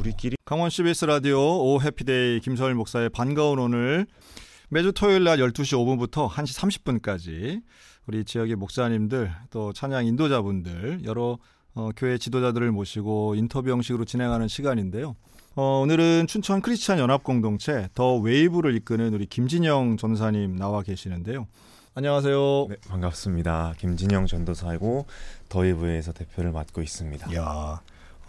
우리끼리. 강원 CBS 라디오 오 해피데이 김서일 목사의 반가운 오늘 매주 토요일 날 12시 5분부터 1시 30분까지 우리 지역의 목사님들 또 찬양 인도자분들 여러 어, 교회 지도자들을 모시고 인터뷰 형식으로 진행하는 시간인데요. 어, 오늘은 춘천 크리스찬 연합 공동체 더 웨이브를 이끄는 우리 김진영 전사님 나와 계시는데요. 안녕하세요. 네, 반갑습니다. 김진영 전도사이고 더 웨이브에서 대표를 맡고 있습니다. 야,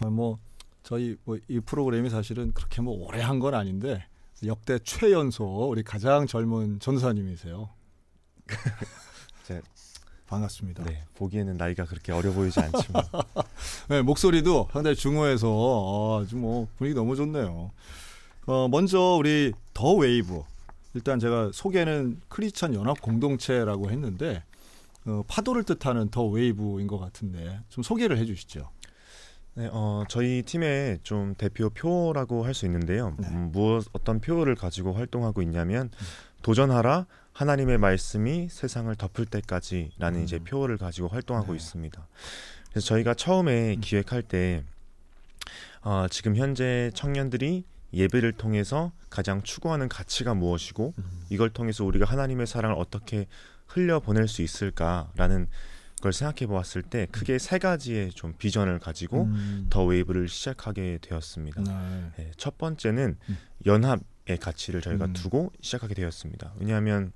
어, 뭐 저희 뭐 이 프로그램이 사실은 그렇게 뭐 오래 한 건 아닌데 역대 최연소 우리 가장 젊은 전사님이세요. 반갑습니다. 네, 보기에는 나이가 그렇게 어려 보이지 않지만 네, 목소리도 상당히 중후해서 어, 아주 뭐 분위기 너무 좋네요. 어, 먼저 우리 더 웨이브 일단 제가 소개는 크리스천 연합 공동체라고 했는데 어, 파도를 뜻하는 더 웨이브인 것 같은데 좀 소개를 해주시죠. 네, 어, 저희 팀의 좀 대표 표어라고 할 수 있는데요. 네. 음, 무엇 어떤 표어를 가지고 활동하고 있냐면 음. 도전하라 하나님의 말씀이 세상을 덮을 때까지라는 음. 이제 표어를 가지고 활동하고 네. 있습니다. 그래서 저희가 처음에 음. 기획할 때 어, 지금 현재 청년들이 예배를 통해서 가장 추구하는 가치가 무엇이고 음. 이걸 통해서 우리가 하나님의 사랑을 어떻게 흘려 보낼 수 있을까라는 그걸 생각해 보았을 때 크게 음. 세 가지의 좀 비전을 가지고 음. 더 웨이브를 시작하게 되었습니다. 네. 네, 첫 번째는 음. 연합의 가치를 저희가 음. 두고 시작하게 되었습니다. 왜냐하면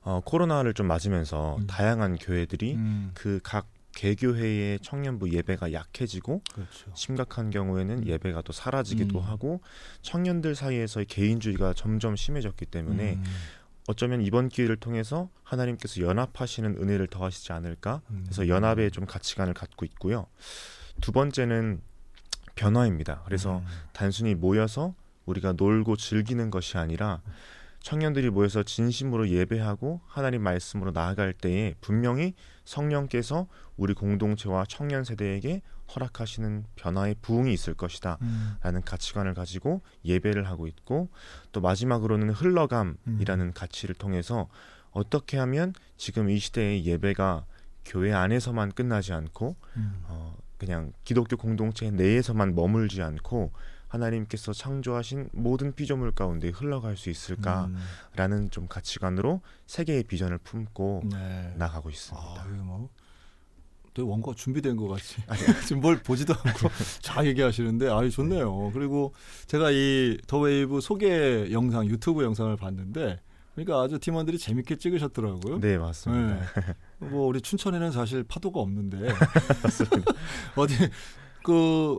어, 코로나를 좀 맞으면서 음. 다양한 교회들이 음. 그각 개교회의 청년부 예배가 약해지고 그렇죠. 심각한 경우에는 예배가 또 사라지기도 하고 청년들 사이에서의 개인주의가 점점 심해졌기 때문에 어쩌면 이번 기회를 통해서 하나님께서 연합하시는 은혜를 더하시지 않을까 음. 그래서 연합의 좀 가치관을 갖고 있고요 두 번째는 변화입니다 그래서 음. 단순히 모여서 우리가 놀고 즐기는 것이 아니라 청년들이 모여서 진심으로 예배하고 하나님 말씀으로 나아갈 때에 분명히 성령께서 우리 공동체와 청년 세대에게 허락하시는 변화의 부흥이 있을 것이다 음. 라는 가치관을 가지고 예배를 하고 있고 또 마지막으로는 흘러감이라는 음. 가치를 통해서 어떻게 하면 지금 이 시대의 예배가 교회 안에서만 끝나지 않고 음. 어, 그냥 기독교 공동체 내에서만 머물지 않고 하나님께서 창조하신 모든 피조물 가운데 흘러갈 수 있을까라는 음. 좀 가치관으로 세계의 비전을 품고 네. 나가고 있습니다. 아, 뭐 되게 원고가 준비된 것 같이 지금 뭘 보지도 않고 자 얘기하시는데 아유 좋네요. 네. 그리고 제가 이 더웨이브 소개 영상 유튜브 영상을 봤는데 그러니까 아주 팀원들이 재밌게 찍으셨더라고요. 네 맞습니다. 네. 뭐 우리 춘천에는 사실 파도가 없는데 어디 그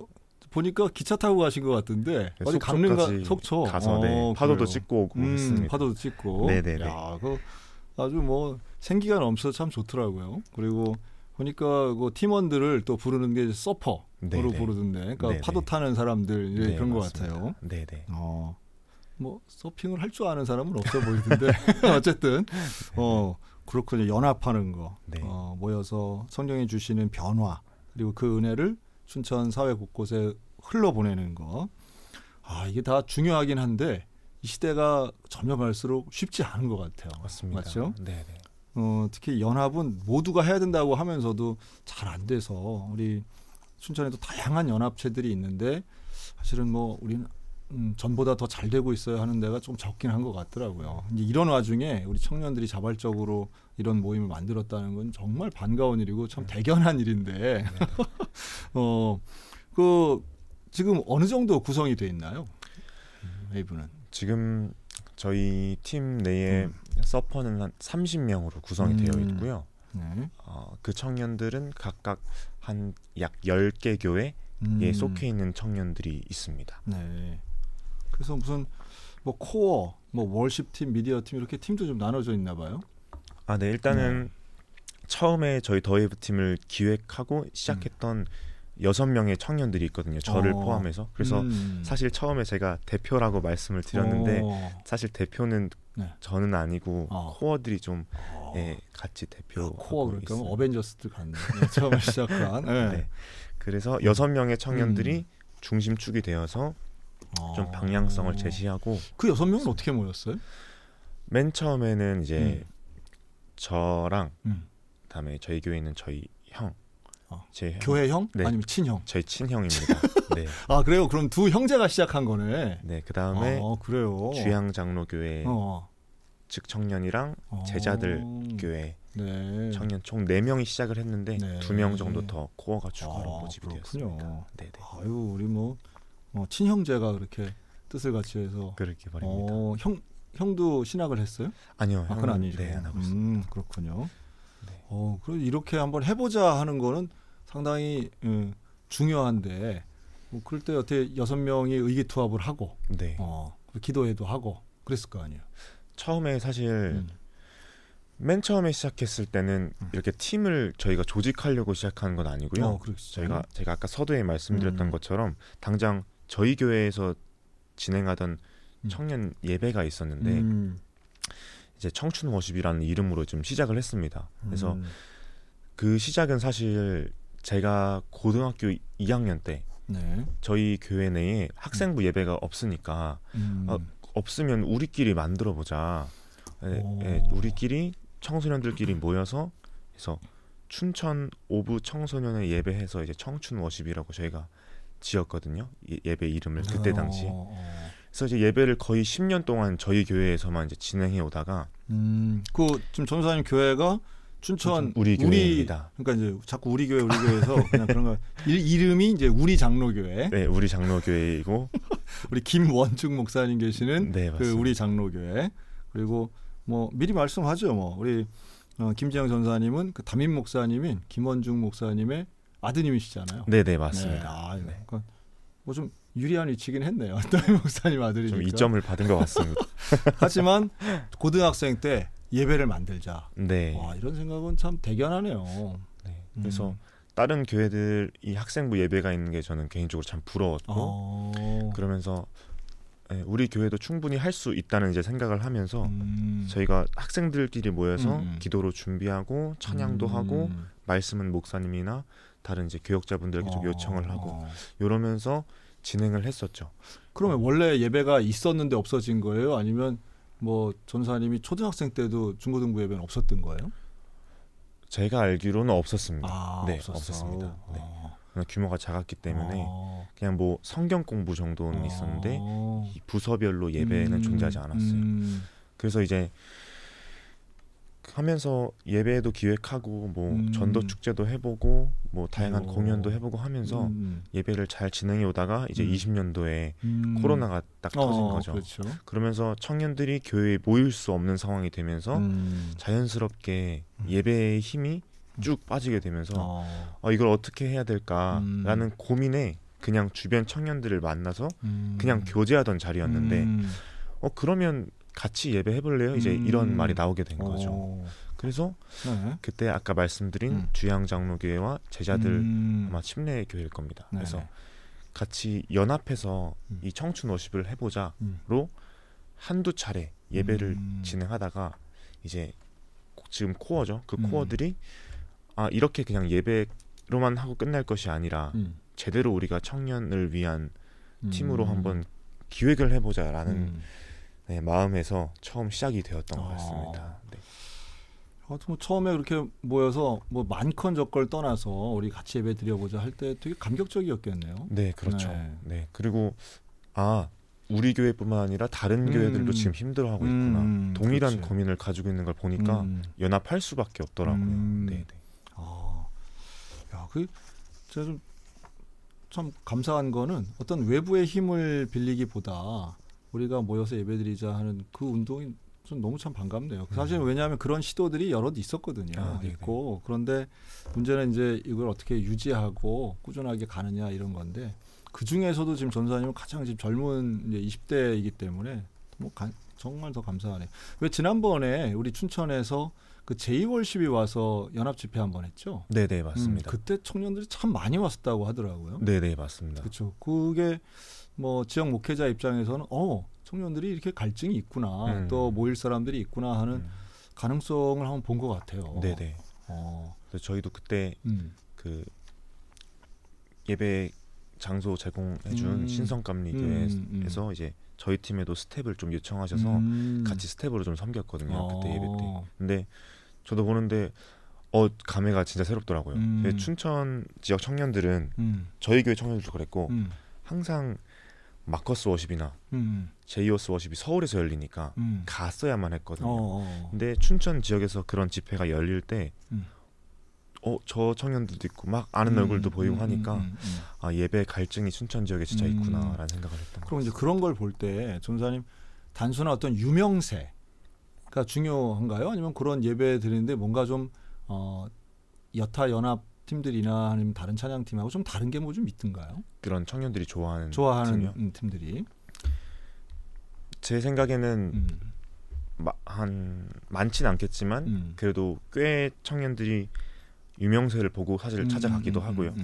보니까 기차 타고 가신 것 같은데 네, 어디 강릉가 속초 가서 어, 네, 파도도 찍고 오고 음, 했습니다. 파도도 찍고 네네네. 네, 네. 야, 그 아주 뭐 생기가 넘쳐서 참 좋더라고요. 그리고 보니까 그 팀원들을 또 부르는 게 서퍼로 부르던데, 그러니까 네네. 파도 타는 사람들 이 네, 그런 것 맞습니다. 같아요. 네네. 어, 뭐 서핑을 할 줄 아는 사람은 없어 보이던데 어쨌든 어 그렇군요. 연합하는 거 네. 어, 모여서 성경이 주시는 변화 그리고 그 은혜를 춘천 사회 곳곳에 흘러보내는 거. 아 이게 다 중요하긴 한데 이 시대가 점점 갈수록 쉽지 않은 것 같아요. 맞습니다. 맞죠? 네. 어, 특히 연합은 모두가 해야 된다고 하면서도 잘 안 돼서 우리 춘천에도 다양한 연합체들이 있는데 사실은 뭐 우리는 음, 전보다 더 잘 되고 있어야 하는 데가 좀 적긴 한 것 같더라고요. 이제 이런 와중에 우리 청년들이 자발적으로 이런 모임을 만들었다는 건 정말 반가운 일이고 참 네. 대견한 일인데, 네. 어, 그 지금 어느 정도 구성이 돼 있나요? 이분은 음, 지금 저희 팀 내에 음. 서퍼는 한 30명으로 구성이 음. 되어 있고요. 네. 어, 그 청년들은 각각 한약 10개 교회에 음. 속해 있는 청년들이 있습니다. 네. 그래서 무슨 뭐 코어, 뭐 월십 팀, 미디어 팀 이렇게 팀도 좀 나눠져 있나 봐요. 아, 네. 일단은 네. 처음에 저희 더웨이브 팀을 기획하고 시작했던 음. 여섯 명의 청년들이 있거든요. 저를 어. 포함해서. 그래서 음. 사실 처음에 제가 대표라고 말씀을 드렸는데 오. 어. 사실 대표는 네. 저는 아니고 어. 코어들이 좀 어. 예, 같이 대표. 아, 코어 그러니까 어벤져스들 같네. 네, 처음 시작한. 네. 네. 그래서 여섯 명의 청년들이 음. 중심축이 되어서 좀 어. 방향성을 제시하고 그 여섯 명은 어떻게 모였어요? 맨 처음에는 이제 음. 저랑 음. 그다음에 저희 교회 있는 저희 형 어. 제 교회 형 네. 아니면 친형? 저희 친형입니다. 네. 아 그래요? 그럼 두 형제가 시작한 거네. 네, 그 다음에 아, 그래요. 주양 장로교회 어. 즉 청년이랑 어. 제자들 어. 교회 네. 청년 총 4명이 시작을 했는데 2명 정도 더 코어가 추가로 아, 모집이 그렇군요. 되었습니다. 네네. 아유 우리 뭐 어, 친형제가 그렇게 뜻을 같이 해서 그렇게 말입니다. 어, 형 형도 신학을 했어요? 아니요. 아, 그건 아니죠. 네, 안 하고 음, 있습니다. 음, 그렇군요. 네. 어, 그럼 이렇게 한번 해보자 하는 거는 상당히 음, 중요한데 뭐 그럴 때 어떻게 여섯 명이 의기투합을 하고 네. 어, 기도회도 하고 그랬을 거 아니에요. 처음에 사실 음. 맨 처음에 시작했을 때는 음. 이렇게 팀을 저희가 조직하려고 시작한 건 아니고요. 어, 그렇죠. 저희가 음. 제가 아까 서두에 말씀드렸던 음. 것처럼 당장 저희 교회에서 진행하던 음. 청년 예배가 있었는데 이제 청춘 워십이라는 이름으로 좀 시작을 했습니다. 그래서 그 시작은 사실 제가 고등학교 2학년 때 네. 저희 교회 내에 학생부 음. 예배가 없으니까 음. 어, 없으면 우리끼리 만들어 보자. 예, 예 우리끼리 청소년들끼리 모여서 해서 춘천 오부 청소년의 예배해서 이제 청춘 워십이라고 저희가 지었거든요. 예, 배 이름을 그때 어, 당시. 어, 어. 그래서 이제 예배를 거의 10년 동안 저희 교회에서만 이제 진행해 오다가 음, 그좀 전사님 교회가 춘천 우리 교회입니다. 그러니까 이제 자꾸 우리 교회 우리 교회에서 그냥 그런 거 이름이 이제 우리 장로교회. 네, 우리 장로교회이고 우리 김원중 목사님 계시는 네, 그 우리 장로교회. 그리고 뭐 미리 말씀하죠. 뭐 우리 어, 김지영 전사님은 그 담임 목사님인 김원중 목사님의 아드님이시잖아요. 네, 네, 맞습니다. 네. 아, 네. 그러니까 뭐좀 유리한 위치긴 했네요. 담임 목사님 아들이니까. 좀 이점을 받은 것 같습니다. 하지만 고등학생 때 예배를 만들자. 네. 와, 이런 생각은 참 대견하네요. 네. 음. 그래서 음. 다른 교회들 이 학생부 예배가 있는 게 저는 개인적으로 참 부러웠고 어. 그러면서 예, 우리 교회도 충분히 할 수 있다는 이제 생각을 하면서 음. 저희가 학생들끼리 모여서 음. 음. 기도로 준비하고 찬양도 음. 하고 말씀은 목사님이나 다른 이제 교역자분들에게 좀 아. 요청을 하고 어. 이러면서 진행을 했었죠. 그러면 어. 원래 예배가 있었는데 없어진 거예요? 아니면 뭐 전사님이 초등학생 때도 중고등부 예배는 없었던 거예요? 제가 알기로는 없었습니다. 아, 네, 없었습니다 네. 아. 규모가 작았기 때문에 아. 그냥 뭐 성경 공부 정도는 있었는데 아. 부서별로 예배는 음. 존재하지 않았어요. 음. 그래서 이제 하면서 예배도 기획하고 뭐 음. 전도 축제도 해보고 뭐 다양한 오. 어. 공연도 해보고 하면서 음. 예배를 잘 진행해 오다가 이제 음. 20년도에 음. 코로나가 딱 터진 어, 거죠. 그렇죠. 그러면서 청년들이 교회에 모일 수 없는 상황이 되면서 음. 자연스럽게 음. 예배의 힘이 쭉 빠지게 되면서 어. 어 이걸 어떻게 해야 될까라는 고민에 그냥 주변 청년들을 만나서 그냥 교제하던 자리였는데 어 그러면 같이 예배해 볼래요? 이제 음. 이런 말이 나오게 된 거죠. 어. 그래서 네. 그때 아까 말씀드린 음. 주양 장로교회와 제자들 음. 아마 침례 교회일 겁니다. 네 그래서 같이 연합해서 음. 이 청춘 워십을 해보자로 음. 한두 차례 예배를 음. 진행하다가 이제 지금 코어죠. 그 코어들이 아 이렇게 그냥 예배로만 하고 끝날 것이 아니라 제대로 우리가 청년을 위한 팀으로 한번 기획을 해보자라는 네, 마음에서 처음 시작이 되었던 것 아. 같습니다. 네. 아무튼 뭐 처음에 그렇게 모여서 뭐 많건 적걸 떠나서 우리 같이 예배 드려보자 할 때 되게 감격적이었겠네요. 네, 그렇죠. 네, 네. 그리고 아 우리 교회뿐만 아니라 다른 음, 교회들도 지금 힘들어하고 있구나. 음, 동일한 그렇지. 고민을 가지고 있는 걸 보니까 음. 연합할 수밖에 없더라고요. 음. 네, 네. 아, 야, 그 제가 좀참 감사한 거는 어떤 외부의 힘을 빌리기보다 우리가 모여서 예배드리자 하는 그 운동이 전 너무 참 반갑네요. 음. 사실 왜냐하면 그런 시도들이 여럿 있었거든요. 아, 있고 그런데 문제는 이제 이걸 어떻게 유지하고 꾸준하게 가느냐 이런 건데 그 중에서도 지금 전사님은 가장 지금 젊은 이제 20대이기 때문에 뭐 가, 정말 더 감사하네요. 왜 지난번에 우리 춘천에서 그 제이월십이 와서 연합 집회 한번 했죠. 네, 네 맞습니다. 음, 그때 청년들이 참 많이 왔었다고 하더라고요. 네, 네 맞습니다. 그렇죠. 그게 뭐 지역 목회자 입장에서는 어 청년들이 이렇게 갈증이 있구나 음. 또 모일 사람들이 있구나 하는 음. 가능성을 한번 본 것 같아요. 네네. 어. 그래서 저희도 그때 음. 그 예배 장소 제공해준 음. 신성감리교회에서 음, 음. 이제 저희 팀에도 스텝을 좀 요청하셔서 같이 스텝으로 좀 섬겼거든요. 어. 그때 예배 때. 근데 저도 보는데 어 감회가 진짜 새롭더라고요. 음. 그 춘천 지역 청년들은 음. 저희 교회 청년들도 그랬고 음. 항상 마커스 워십이나 음. 제이오스 워십이 서울에서 열리니까 음. 갔어야만 했거든요. 어어. 어, 어. 근데 춘천 지역에서 그런 집회가 열릴 때 음. 어, 저 청년들도 있고 막 아는 얼굴도 음, 보이고 음, 하니까 음, 아, 예배 갈증이 춘천 지역에 진짜 있구나라는 생각을 했던 그럼 이제 그런 걸 볼때 전사님 단순한 어떤 유명세가 중요한가요? 아니면 그런 예배 드리는데 뭔가 좀 어, 여타 연합 팀들이나 아니면 다른 찬양팀하고 좀 다른 게 뭐 좀 있던가요? 그런 청년들이 좋아하는 좋아하는 팀이요? 음, 팀들이 제 생각에는 음. 한 많진 않겠지만 음. 그래도 꽤 청년들이 유명세를 보고 사실 음, 찾아가기도 음, 하고요.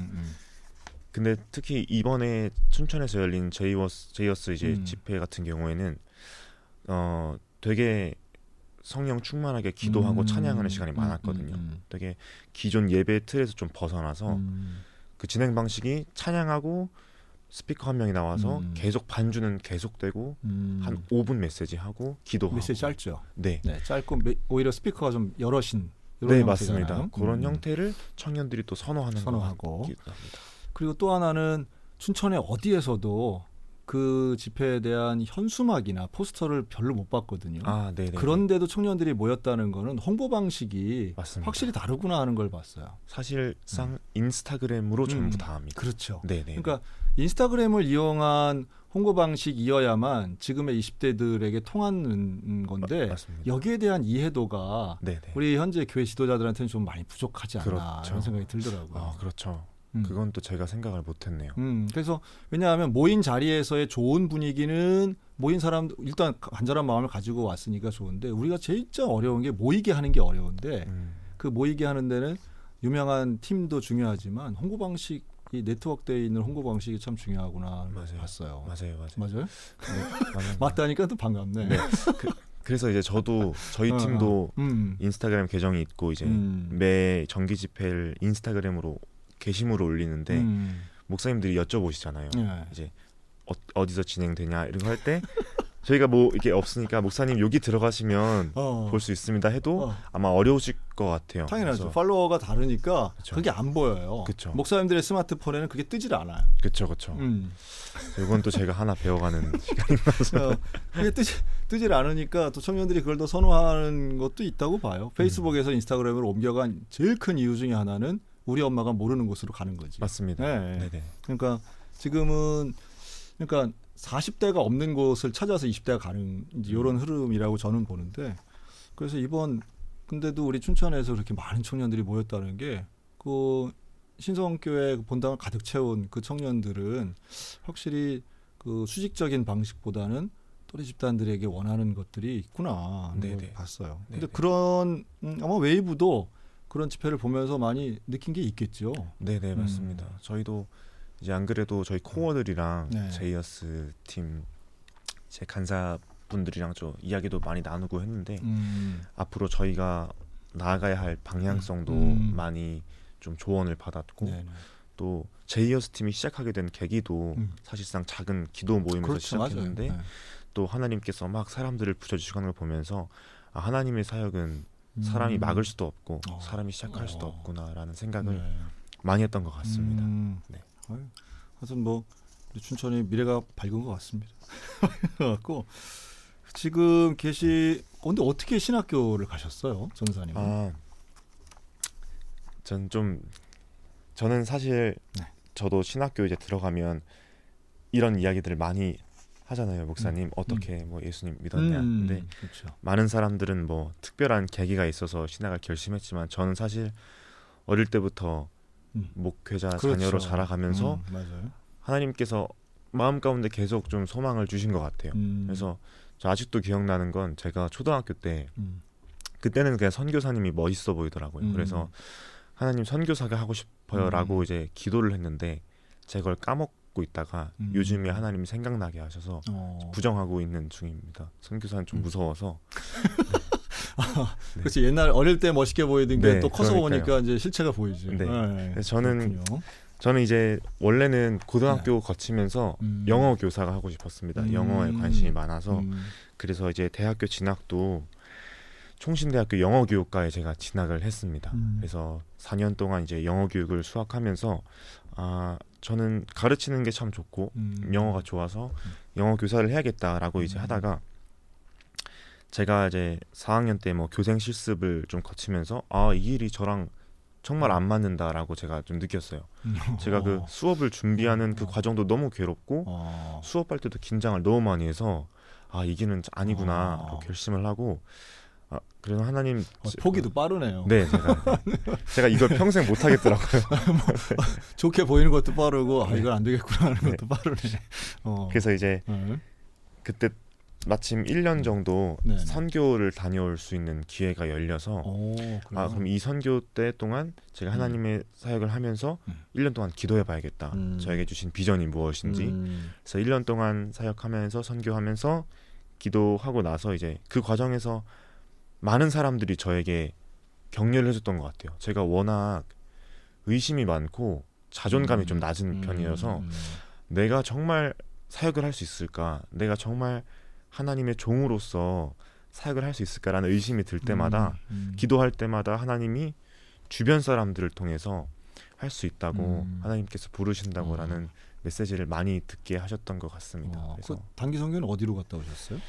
근데 특히 이번에 춘천에서 열린 제이워스 제이어스 이제 집회 같은 경우에는 어 되게 성령 충만하게 기도하고 음. 찬양하는 시간이 음, 많았거든요. 음, 음. 되게 기존 예배 틀에서 좀 벗어나서 음. 그 진행 방식이 찬양하고 스피커 한 명이 나와서 음. 계속 반주는 계속되고 한 5분 메시지 하고 기도 메시지 짧죠. 네. 네 짧고 오히려 스피커가 좀 여러신 네 맞습니다. 그런 형태를 청년들이 또 선호하는 선호하고 그리고 또 하나는 춘천의 어디에서도 그 집회에 대한 현수막이나 포스터를 별로 못 봤거든요. 아, 그런데도 청년들이 모였다는 거는 홍보 방식이 맞습니다. 확실히 다르구나 하는 걸 봤어요. 사실상 음. 인스타그램으로 음. 전부 다 합니다. 그렇죠. 네네. 그러니까 인스타그램을 이용한 홍보 방식이어야만 지금의 20대들에게 통하는 건데 마, 어, 여기에 대한 이해도가 네네. 우리 현재 교회 지도자들한테는 좀 많이 부족하지 않나 그렇죠. 이런 생각이 들더라고요. 아, 그렇죠. 음. 그건 또 제가 생각을 못했네요. 음, 그래서 왜냐하면 모인 자리에서의 좋은 분위기는 모인 사람 일단 간절한 마음을 가지고 왔으니까 좋은데 우리가 제일 어려운 게 모이게 하는 게 어려운데 음. 그 모이게 하는 데는 유명한 팀도 중요하지만 홍보 방식 이네트워크돼 있는 홍보 방식이 참 중요하구나 맞아요. 봤어요. 맞아요, 맞아요. 맞아요? 네, 맞다니까 또 반갑네. 네. 그, 그래서 이제 저도 저희 어, 어. 팀도 음. 인스타그램 계정이 있고 이제 음. 매 정기 집회를 인스타그램으로 게시물을 올리는데 음. 목사님들이 여쭤보시잖아요. 네. 이제 어, 디서 진행되냐 이런 거 할 때 저희가 뭐 이게 없으니까 목사님 여기 들어가시면 어. 볼수 있습니다 해도 어. 아마 어려우실 것 같아요. 당연하죠. 팔로워가 다르니까 그쵸. 그게 안 보여요. 그쵸. 목사님들의 스마트폰에는 그게 뜨질 않아요. 그렇죠, 그렇죠. 음. 이건 또 제가 하나 배워가는 시간이라서 어, 그게 뜨지, 뜨질 않으니까 또 청년들이 그걸 더 선호하는 것도 있다고 봐요. 페이스북에서 음. 인스타그램으로 옮겨간 제일 큰 이유 중에 하나는 우리 엄마가 모르는 곳으로 가는 거지. 맞습니다. 네. 네네. 그러니까 지금은 그러니까 40대가 없는 곳을 찾아서 20대가 가는 이런 음. 흐름이라고 저는 보는데 그래서 이번 근데도 우리 춘천에서 그렇게 많은 청년들이 모였다는 게그 신성교회 본당을 가득 채운 그 청년들은 확실히 그 수직적인 방식보다는 또래 집단들에게 원하는 것들이 있구나 네 봤어요. 네네. 근데 그런 음, 아마 웨이브도 그런 집회를 보면서 많이 느낀 게 있겠죠. 네, 네 맞습니다. 음. 저희도 이제 안 그래도 저희 코어들이랑 네. 제이어스 팀 제 간사 분들이랑 저 이야기도 많이 나누고 했는데 음. 음. 앞으로 저희가 나아가야 할 방향성도 음. 음. 많이 좀 조언을 받았고 네네. 네. 또 제이어스 팀이 시작하게 된 계기도 음. 사실상 작은 기도 모임에서 그렇죠, 시작했는데 네. 또 하나님께서 막 사람들을 붙여주시는 걸 보면서 아, 하나님의 사역은 사람이 음. 막을 수도 없고 어. 사람이 시작할 수도 어. 없구나라는 생각을 네. 많이 했던 것 같습니다. 음. 네. 하여튼 뭐 춘천이 미래가 밝은 것 같습니다. 고 지금 계시 근데 어떻게 신학교를 가셨어요, 전사님 아, 전좀 저는 사실 네. 저도 신학교 이제 들어가면 이런 이야기들을 많이 하잖아요 목사님 음. 어떻게 뭐 예수님 믿었냐 음. 근데 그렇 많은 사람들은 뭐 특별한 계기가 있어서 신학을 결심했지만 저는 사실 어릴 때부터 음. 목회자 그렇죠. 자녀로 자라가면서 음, 하나님께서 마음 가운데 계속 좀 소망을 주신 것 같아요 음. 그래서 아직도 기억나는 건 제가 초등학교 때 음. 그때는 그냥 선교사님이 멋있어 보이더라고요 그래서 하나님 선교사가 하고 싶어요라고 이제 기도를 했는데 제걸 까먹 고 갖고 있다가 음. 요즘에 하나님이 생각나게 하셔서 어. 부정하고 있는 중입니다. 선교사는 좀 음. 무서워서. 네. 그렇지 옛날 어릴 때 멋있게 보이던 게또 네, 커서 그러니까요. 보니까 이제 실체가 보이지. 네. 네. 저는 그렇군요. 저는 이제 원래는 고등학교 네. 거치면서 음. 영어 교사가 하고 싶었습니다. 음. 영어에 관심이 많아서 음. 그래서 이제 대학교 진학도 총신대학교 영어교육과에 제가 진학을 했습니다. 음. 그래서 4년 동안 이제 영어교육을 수학하면서 아 저는 가르치는 게 참 좋고 음. 영어가 좋아서 음. 영어 교사를 해야겠다라고 이제 음. 하다가 제가 이제 4학년 때 뭐 교생 실습을 좀 거치면서 아이 일이 저랑 정말 안 맞는다라고 제가 좀 느꼈어요. 음. 제가 그 어. 수업을 준비하는 그 어. 과정도 너무 괴롭고 어. 수업할 때도 긴장을 너무 많이 해서 아 이기는 아니구나 결심을 하고 아, 그래서 하나님 어, 포기도 어. 빠르네요. 네, 제가, 제가 이걸 평생 못 하겠더라고요. 뭐, 좋게 보이는 것도 빠르고 아, 네. 이건 안 되겠구나 하는 네. 것도 빠르네. 어. 그래서 이제 네. 그때 마침 1년 정도 네 선교를 다녀올 수 있는 기회가 열려서 오, 아 그럼 이 선교 때 동안 제가 음. 하나님의 음. 사역을 하면서 음. 1년 동안 기도해 봐야겠다. 음. 저에게 주신 비전이 무엇인지. 음. 그래서 1년 동안 사역하면서 선교하면서 기도하고 나서 이제 그 과정에서 많은 사람들이 저에게 격려를 해줬던 것 같아요. 제가 워낙 의심이 많고 자존감이 음. 좀 낮은 음. 편이어서 음. 내가 정말 사역을 할 수 있을까? 내가 정말 하나님의 종으로서 사역을 할 수 있을까라는 의심이 들 때마다 음. 음. 기도할 때마다 하나님이 주변 사람들을 통해서 할 수 있다고 음. 하나님께서 부르신다고라는 어. 메시지를 많이 듣게 하셨던 것 같습니다. 어, 그 그래서 그 단기 선교는 어디로 갔다 오셨어요?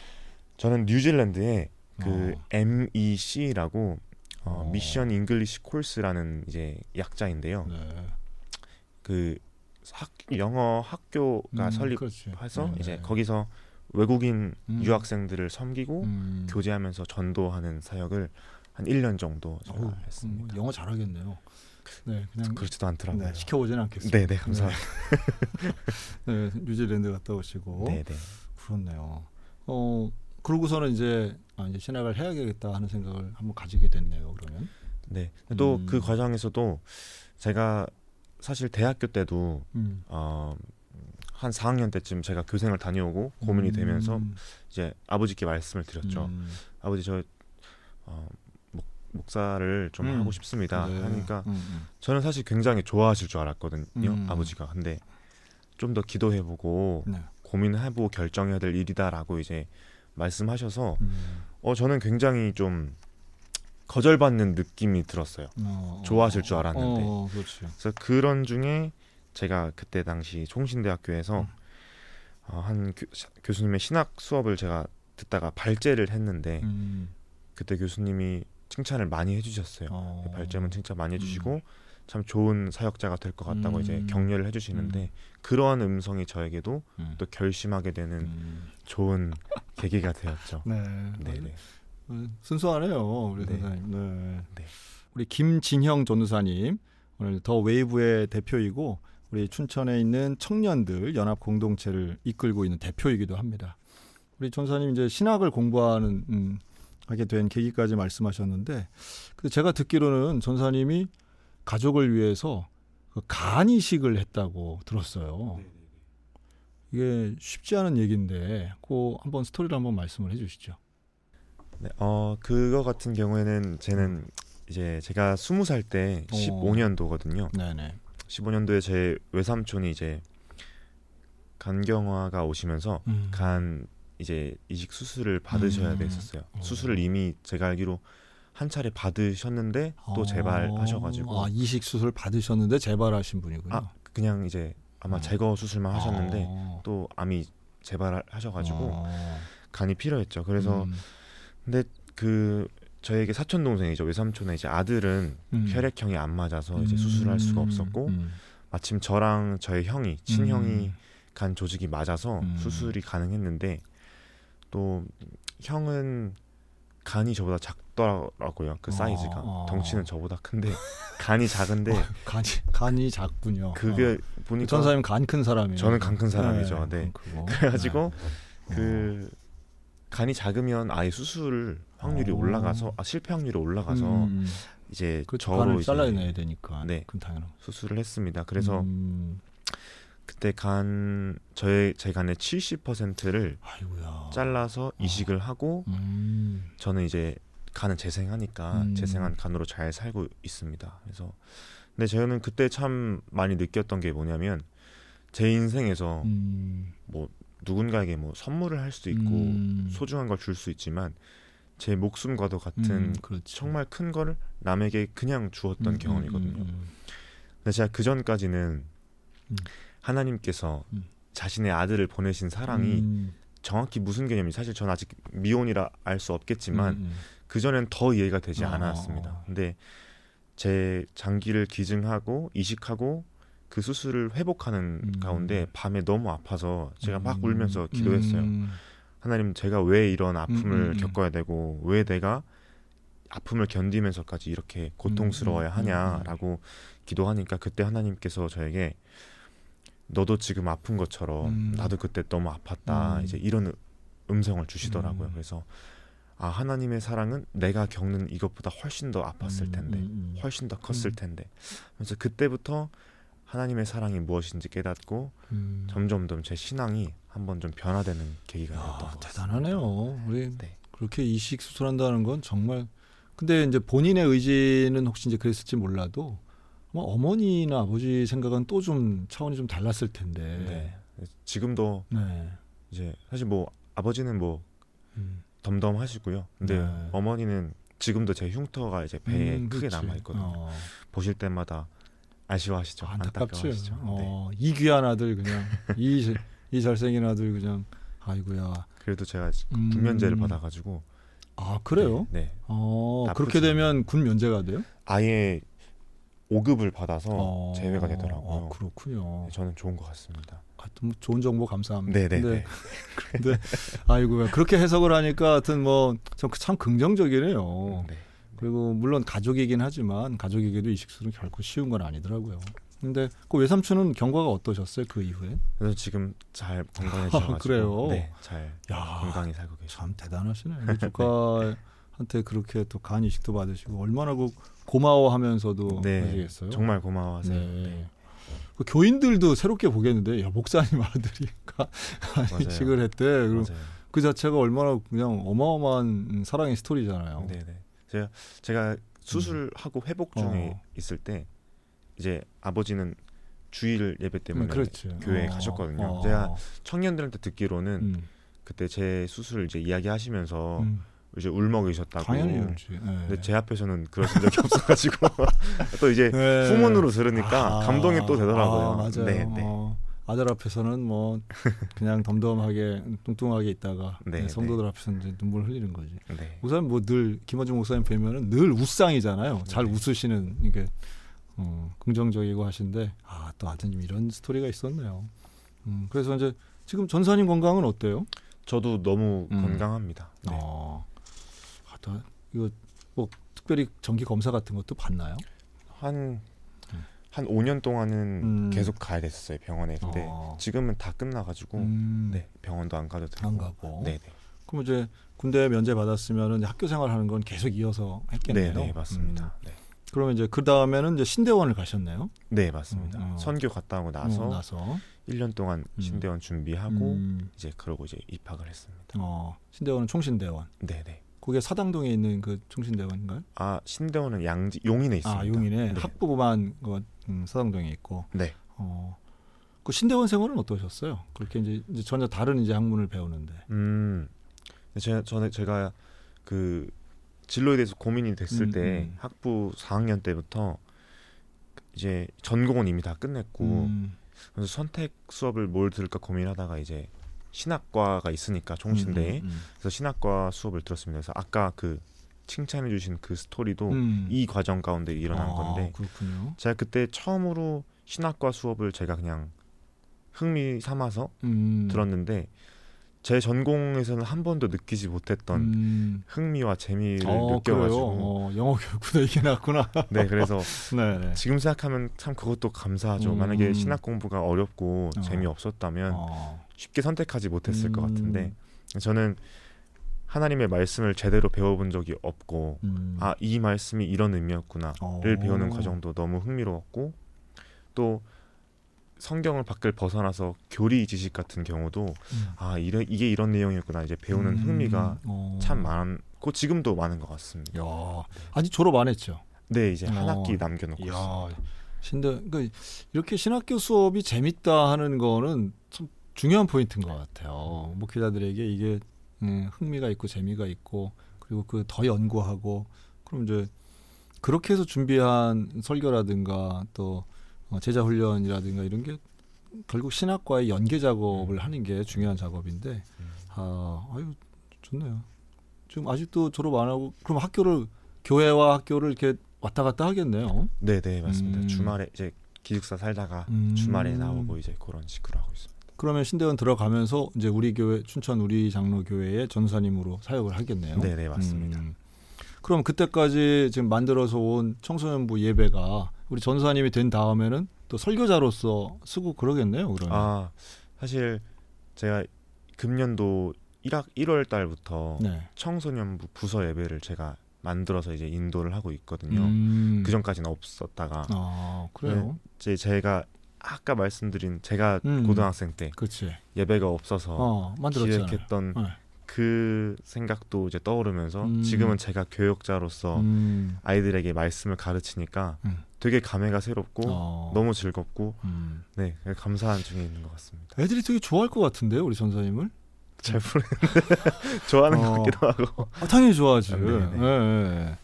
저는 뉴질랜드에 그 어. MEC라고 어, 어. 미션 잉글리시 콜스라는 이제 약자인데요. 네. 그 학, 영어 학교가 음, 설립해서 네, 이제 네. 거기서 외국인 음. 유학생들을 섬기고 음. 교제하면서 전도하는 사역을 한 1년 정도 제가 어우, 했습니다. 뭐 영어 잘하겠네요. 네, 그냥 그렇지도 않더라고요. 네, 시켜보진 않겠습니 네, 네, 감사합니다. 네. 네, 뉴질랜드 갔다 오시고. 네, 네. 그렇네요. 어, 그러고서는 이제 아, 이제 신학을 해야겠다 하는 생각을 한번 가지게 됐네요. 그러면. 네. 또그 음. 그 과정에서도 제가 사실 대학교 때도 음. 어, 한 4학년 때쯤 제가 교생을 다녀오고 고민이 되면서 음. 이제 아버지께 말씀을 드렸죠. 음. 아버지 저 어, 목, 사를좀 음. 하고 싶습니다. 네. 하니까 저는 사실 굉장히 좋아하실 줄 알았거든요. 아버지가. 근데 좀 더 기도해보고 네. 고민해보고 결정해야 될 일이다라고 이제 말씀하셔서 음. 어 저는 굉장히 좀 거절받는 느낌이 들었어요. 어, 어 좋아하실 어. 줄 알았는데. 어, 어 그래서 그런 중에 제가 그때 당시 총신대학교에서 음. 어, 한 교, 수님의 신학 수업을 제가 듣다가 발제를 했는데 음. 그때 교수님이 칭찬을 많이 해주셨어요. 발제문 칭찬 많이 해주시고 음. 참 좋은 사역자가 될 것 같다고 음. 이제 격려를 해주시는데 음. 그러한 음성이 저에게도 음. 또 결심하게 되는 음. 좋은 계기가 되었죠. 네, 네, 네. 어, 순수하네요, 우리 네. 전사님. 네. 네. 우리 김진형 전우사님 오늘 더 웨이브의 대표이고 우리 춘천에 있는 청년들 연합 공동체를 이끌고 있는 대표이기도 합니다. 우리 전사님 이제 신학을 공부하는 음, 하게 된 계기까지 말씀하셨는데, 그 제가 듣기로는 전사님이 가족을 위해서 그 간이식을 했다고 들었어요. 네, 네, 네. 이게 쉽지 않은 얘기인데 그 한번 스토리를 한번 말씀을 해주시죠. 네, 어 그거 같은 경우에는 쟤는 이제 제가 스무 살때 15년도거든요. 어. 네네. 15년도에 제 외삼촌이 이제 간경화가 오시면서 음. 간 이제 이식 수술을 받으셔야 음. 됐었어요. 오. 어. 수술을 이미 제가 알기로 한 차례 받으셨는데 또 재발하셔가지고 아, 이식 수술 받으셨는데 재발하신 분이군요. 아, 그냥 이제 아마 네. 제거 수술만 하셨는데 아. 또 암이 재발하셔가지고 아. 간이 필요했죠. 그래서 음. 근데 그 저에게 사촌 동생이죠 외삼촌의 이제 아들은 음. 혈액형이 안 맞아서 이제 음. 수술할 수가 없었고 음. 마침 저랑 저의 형이 친형이 음. 간 조직이 맞아서 수술이 가능했는데 또 형은 간이 저보다 작더라고요. 그 사이즈가 아, 아. 덩치는 저보다 큰데 간이 작은데 어, 간이 간이 작군요. 그게 아. 보니까 전사님 간 큰 사람이에요. 저는 간 큰 사람이죠. 네. 네. 그래가지고 네. 그 어. 간이 작으면 아예 수술 확률이 올라가서 아, 실패 확률이 올라가서 음. 음. 이제 그 저로 잘라내야 되니까. 네. 그 당연한 수술을 했습니다. 그래서 음. 그때 간 저의 제 간의 70%를 아이고야. 잘라서 어. 이식을 하고 음. 저는 이제 간을 재생하니까 음. 재생한 간으로 잘 살고 있습니다. 그래서 근데 저는 그때 참 많이 느꼈던 게 뭐냐면 제 인생에서 음. 뭐 누군가에게 뭐 선물을 할 수도 있고 음. 소중한 걸 줄 수 있지만 제 목숨과도 같은 음, 정말 큰 거를 남에게 그냥 주었던 음, 경험이거든요. 근데 제가 그 전까지는 하나님께서 음. 자신의 아들을 보내신 사랑이 음. 정확히 무슨 개념이 사실 전 아직 미혼이라 알 수 없겠지만 음. 음. 그전엔 더 이해가 되지 아. 않았습니다. 근데 제 장기를 기증하고 이식하고 그 수술을 회복하는 음. 가운데 밤에 너무 아파서 제가 막 울면서 기도했어요. 하나님 제가 왜 이런 아픔을 겪어야 되고 왜 내가 아픔을 견디면서까지 이렇게 고통스러워야 하냐라고 기도하니까 그때 하나님께서 저에게 너도 지금 아픈 것처럼 음. 나도 그때 너무 아팠다 음. 이제 이런 음성을 주시더라고요. 음. 그래서 아 하나님의 사랑은 내가 겪는 이것보다 훨씬 더 아팠을 음, 텐데 음, 음. 훨씬 더 컸을 텐데 그래서 그때부터 하나님의 사랑이 무엇인지 깨닫고 점점점 제 신앙이 한번 좀 변화되는 계기가 야, 아, 되었던 것 대단하네요. 같습니다. 우리 네. 그렇게 이식 수술한다는 건 정말 근데 이제 본인의 의지는 혹시 이제 그랬을지 몰라도 아마 뭐 어머니나 아버지 생각은 또 좀 차원이 좀 달랐을 텐데. 네. 지금도 네. 이제 사실 뭐 아버지는 뭐 음. 덤덤하시고요. 근데 네. 어머니는 지금도 제 흉터가 이제 배에 음, 크게 남아 있거든요. 어. 보실 때마다 아쉬워하시죠. 아, 안타깝죠. 안타이 어, 네. 귀한 아들 그냥 이, 이 잘생긴 아들 그냥 아이고야. 그래도 제가 음. 군면제를 받아가지고. 아 그래요? 네. 네. 어, 그렇게 되면 군 면제가 돼요? 아예 5급을 받아서 어, 제외가 되더라고요. 아, 그렇군요. 네, 저는 좋은 것 같습니다. 하여튼 뭐 좋은 정보 감사합니다. 네네. 네, 근데, 네. 근데 아이고 그렇게 해석을 하니까 하여튼 뭐참 긍정적이네요. 음, 네. 그리고 물론 가족이긴 하지만 가족에게도 이식술은 결코 쉬운 건 아니더라고요. 근데 그 외삼촌은 경과가 어떠셨어요 그 이후에? 저는 지금 잘건강해지가지고 아, 그래요. 네, 잘 야, 건강히 살고 계세요. 참 대단하시네. 요 그 네. 조카한테 그렇게 또 간 이식도 받으시고 얼마나 그 고마워하면서도 네. 하시겠어요. 정말 고마워하세요. 네. 네. 그 교인들도 새롭게 보겠는데 야 목사님 아들이 간식을 했대. 그럼 그 자체가 얼마나 그냥 어마어마한 사랑의 스토리잖아요. 네네. 네. 제가 제가 수술하고 음. 회복 중에 어. 있을 때 이제 아버지는 주일 예배 때문에 음, 교회에 어. 가셨거든요. 어. 제가 청년들한테 듣기로는 음. 그때 제수술 이제 이야기하시면서 음. 이제 울먹이셨다고. 당연히 울지. 네. 근데 제 앞에서는 그러신 적이 없어가지고 또 이제 네. 후문으로 들으니까 아, 감동이 또 되더라고요. 아, 맞아요. 네, 네. 어, 아들 앞에서는 뭐 그냥 덤덤하게 뚱뚱하게 있다가 네, 성도들 네. 앞에서 이제 눈물 흘리는 거지. 네. 우선 뭐 늘 김원중 목사님 뵈면은 늘 웃상이잖아요. 네, 잘 웃으시는 이게 어, 긍정적이고 하신데 아 또 아드님 이런 스토리가 있었네요. 음, 그래서 이제 지금 전사님 건강은 어때요? 저도 너무 음. 건강합니다. 네. 아. 또 이거 뭐 특별히 정기 검사 같은 것도 받나요? 한 한 5년 동안은 음. 계속 가야 됐었어요 병원에 근데 어. 아. 지금은 다 끝나가지고 음. 네, 병원도 안 가도 되고 안 가고 네네 네. 그럼 이제 군대 면제 받았으면은 학교 생활하는 건 계속 이어서 했겠네요 네, 네 맞습니다 음. 네. 그러면 이제 그 다음에는 이제 신대원을 가셨나요네 맞습니다 음, 어. 선교 갔다 오고 나서, 어, 나서 1년 동안 음. 신대원 준비하고 이제 그러고 이제 입학을 했습니다 어, 신대원은 총신대원 네네 네. 그게 사당동에 있는 그중신대원인가요아 신대원은 양지 용인에 아, 있습니다. 아 용인에 네. 학부고만 그, 음, 사당동에 있고. 네. 어, 그 신대원 생활은 어떠셨어요? 그렇게 이제, 이제 전혀 다른 이제 학문을 배우는데. 음. 제, 전에 제가 그 진로에 대해서 고민이 됐을 음, 때 음. 학부 4학년 때부터 이제 전공은 이미 다 끝냈고 음. 그래서 선택 수업을 뭘 들을까 고민하다가 이제 신학과가 있으니까 종신대에 음, 음, 음. 그래서 신학과 수업을 들었습니다. 그래서 아까 그 칭찬해주신 그 스토리도 이 과정 가운데 일어난 아, 건데 그렇군요. 제가 그때 처음으로 신학과 수업을 제가 그냥 흥미 삼아서 들었는데 제 전공에서는 한 번도 느끼지 못했던 음. 흥미와 재미를 어, 느껴가지고 어, 영어 교육보다 이게 낫구나. 네, 그래서 네, 네. 지금 생각하면 참 그것도 감사하죠. 음. 만약에 신학 공부가 어렵고 어. 재미 없었다면 어. 쉽게 선택하지 못했을 음. 것 같은데 음. 저는 하나님의 말씀을 제대로 배워본 적이 없고 음. 아이 말씀이 이런 의미였구나를 오. 어. 배우는 과정도 너무 흥미로웠고 또 성경을 밖을 벗어나서 교리 지식 같은 경우도 음. 아 이래, 이게 이런 내용이었구나 이제 배우는 음. 흥미가 음. 참 많고 지금도 많은 것 같습니다. 야, 아직 졸업 안 했죠? 네 이제 어. 학기 남겨놓고 있습니다. 신대 그러니까 이렇게 신학교 수업이 재밌다 하는 거는 참 중요한 포인트인 것 같아요. 목회자들에게 이게 음, 흥미가 있고 재미가 있고 그리고 그 더 연구하고 그럼 이제 그렇게 해서 준비한 설교라든가 또 어, 제자 훈련이라든가 이런 게 결국 신학과의 연계 작업을 음. 하는 게 중요한 작업인데 음. 아 아유 좋네요. 지금 아직도 졸업 안 하고 그럼 학교를 교회와 학교를 이렇게 왔다 갔다 하겠네요. 네, 네 맞습니다. 음. 주말에 이제 기숙사 살다가 음. 주말에 나오고 이제 그런 식으로 하고 있습니다. 그러면 신대원 들어가면서 이제 우리 교회 춘천 우리 장로 교회의 전사님으로 사역을 하겠네요. 네, 네 맞습니다. 음. 그럼 그때까지 지금 만들어서 온 청소년부 예배가 우리 전사님이 된 다음에는 또 설교자로서 쓰고 그러겠네요. 그러면 아 사실 제가 금년도 1학 1월 달부터 네. 청소년부 부서 예배를 제가 만들어서 이제 인도를 하고 있거든요. 음. 그 전까지는 없었다가 아, 그래요. 네, 이제 제가 아까 말씀드린 제가 음, 음, 고등학생 때 그치. 예배가 없어서 어, 기획했던 네. 그 생각도 이제 떠오르면서 음. 지금은 제가 교육자로서 음. 아이들에게 말씀을 가르치니까 음. 되게 감회가 새롭고 어. 너무 즐겁고 음. 네 감사한 중에 있는 것 같습니다. 애들이 되게 좋아할 것같은데 우리 전사님을? 잘모르는 좋아하는 어. 것 같기도 하고. 아, 당연히 좋아하지. 네, 네. 네, 네.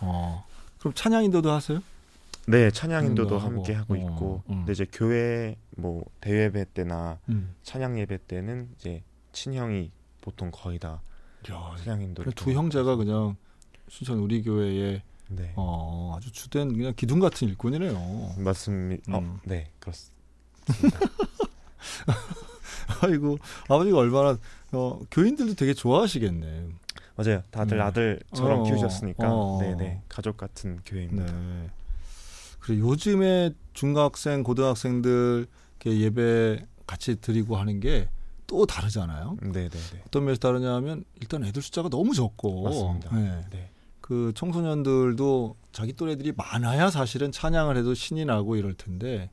어. 그럼 찬양인도도 하세요? 네, 찬양 인도도 함께 하고, 있고. 어, 어. 근데 이제 교회 뭐 대회 배 때나 음. 찬양 예배 때는 이제 친형이 보통 거의 다 야, 찬양 인도두 형제가 그냥 순천 우리 교회에 네. 어, 아주 주된 그냥 기둥 같은 일꾼이네요. 맞습니다. 어, 음. 어, 네, 그렇습니다. 아이고 아버지가 얼마나 어, 교인들도 되게 좋아하시겠네. 맞아요. 다들 네. 아들처럼 어, 어, 키우셨으니까 어, 네네 어. 네. 가족 같은 교회입니다. 네. 그리고 요즘에 중학생, 고등학생들 예배 같이 드리고 하는 게 또 다르잖아요. 네네네. 네, 네. 어떤 면에서 다르냐면 일단 애들 숫자가 너무 적고 맞습니다. 네. 네. 그 청소년들도 자기 또래들이 많아야 사실은 찬양을 해도 신이 나고 이럴 텐데